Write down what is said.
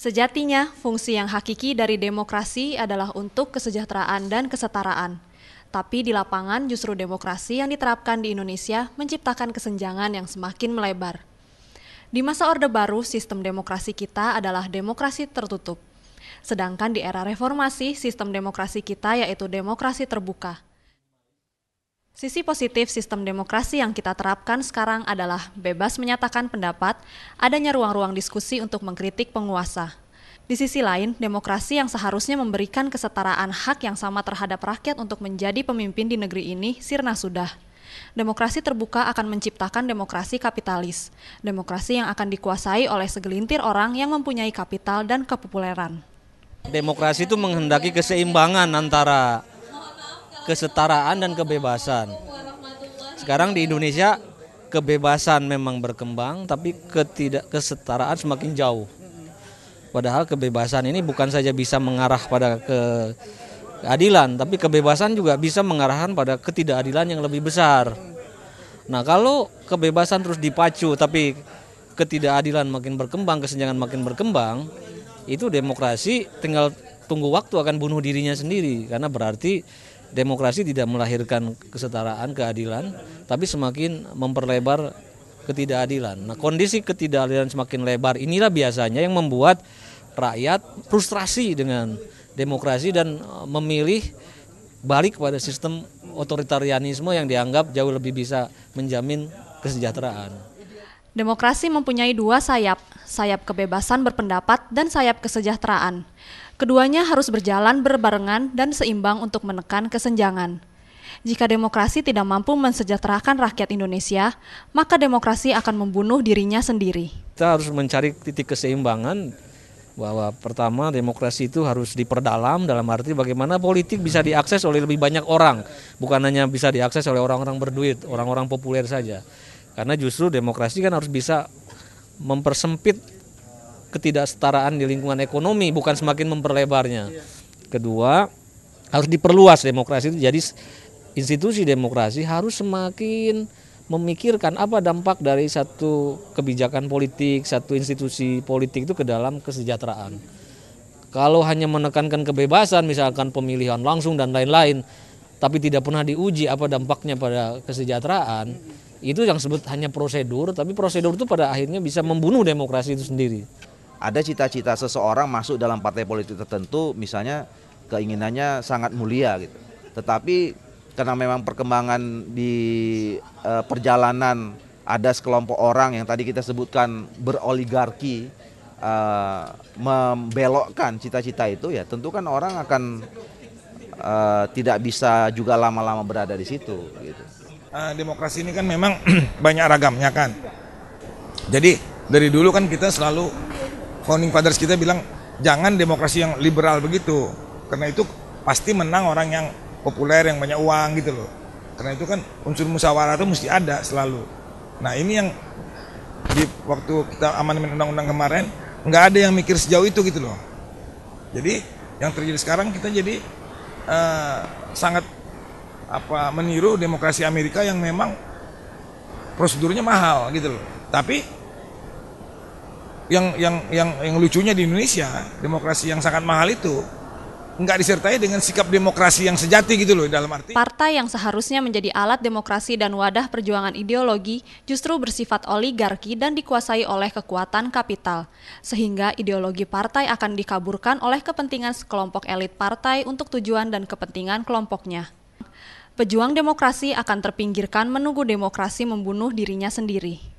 Sejatinya, fungsi yang hakiki dari demokrasi adalah untuk kesejahteraan dan kesetaraan. Tapi di lapangan justru demokrasi yang diterapkan di Indonesia menciptakan kesenjangan yang semakin melebar. Di masa Orde Baru, sistem demokrasi kita adalah demokrasi tertutup. Sedangkan di era reformasi, sistem demokrasi kita yaitu demokrasi terbuka. Sisi positif sistem demokrasi yang kita terapkan sekarang adalah bebas menyatakan pendapat, adanya ruang-ruang diskusi untuk mengkritik penguasa. Di sisi lain, demokrasi yang seharusnya memberikan kesetaraan hak yang sama terhadap rakyat untuk menjadi pemimpin di negeri ini sirna sudah. Demokrasi terbuka akan menciptakan demokrasi kapitalis, demokrasi yang akan dikuasai oleh segelintir orang yang mempunyai kapital dan kepopuleran. Demokrasi itu menghendaki keseimbangan antara kesetaraan dan kebebasan. Sekarang di Indonesia kebebasan memang berkembang tapi ketidak kesetaraan semakin jauh. Padahal kebebasan ini bukan saja bisa mengarah pada ke keadilan, tapi kebebasan juga bisa mengarahkan pada ketidakadilan yang lebih besar. Nah, kalau kebebasan terus dipacu tapi ketidakadilan makin berkembang, kesenjangan makin berkembang, itu demokrasi tinggal tunggu waktu akan bunuh dirinya sendiri karena berarti demokrasi tidak melahirkan kesetaraan, keadilan, tapi semakin memperlebar ketidakadilan. Nah, kondisi ketidakadilan semakin lebar inilah biasanya yang membuat rakyat frustrasi dengan demokrasi dan eh, memilih balik pada sistem otoritarianisme yang dianggap jauh lebih bisa menjamin kesejahteraan. Demokrasi mempunyai dua sayap, sayap kebebasan berpendapat dan sayap kesejahteraan. Keduanya harus berjalan berbarengan dan seimbang untuk menekan kesenjangan. Jika demokrasi tidak mampu mensejahterakan rakyat Indonesia, maka demokrasi akan membunuh dirinya sendiri. Kita harus mencari titik keseimbangan bahwa pertama demokrasi itu harus diperdalam dalam arti bagaimana politik bisa diakses oleh lebih banyak orang, bukan hanya bisa diakses oleh orang-orang berduit, orang-orang populer saja. Karena justru demokrasi kan harus bisa mempersempit ketidaksetaraan di lingkungan ekonomi bukan semakin memperlebarnya. Kedua, harus diperluas demokrasi itu jadi institusi demokrasi harus semakin memikirkan apa dampak dari satu kebijakan politik, satu institusi politik itu ke dalam kesejahteraan. Kalau hanya menekankan kebebasan misalkan pemilihan langsung dan lain-lain tapi tidak pernah diuji apa dampaknya pada kesejahteraan, itu yang sebut hanya prosedur, tapi prosedur itu pada akhirnya bisa membunuh demokrasi itu sendiri ada cita-cita seseorang masuk dalam partai politik tertentu misalnya keinginannya sangat mulia gitu. Tetapi karena memang perkembangan di e, perjalanan ada sekelompok orang yang tadi kita sebutkan beroligarki e, membelokkan cita-cita itu ya tentu kan orang akan e, tidak bisa juga lama-lama berada di situ gitu. E, demokrasi ini kan memang banyak ragamnya kan. Jadi dari dulu kan kita selalu founding fathers kita bilang jangan demokrasi yang liberal begitu karena itu pasti menang orang yang populer yang banyak uang gitu loh karena itu kan unsur musyawarah itu mesti ada selalu nah ini yang di waktu kita amandemen undang-undang kemarin nggak ada yang mikir sejauh itu gitu loh jadi yang terjadi sekarang kita jadi uh, sangat apa meniru demokrasi Amerika yang memang prosedurnya mahal gitu loh tapi yang yang yang yang lucunya di Indonesia demokrasi yang sangat mahal itu nggak disertai dengan sikap demokrasi yang sejati gitu loh dalam arti. Partai yang seharusnya menjadi alat demokrasi dan wadah perjuangan ideologi justru bersifat oligarki dan dikuasai oleh kekuatan kapital. Sehingga ideologi partai akan dikaburkan oleh kepentingan sekelompok elit partai untuk tujuan dan kepentingan kelompoknya. Pejuang demokrasi akan terpinggirkan menunggu demokrasi membunuh dirinya sendiri.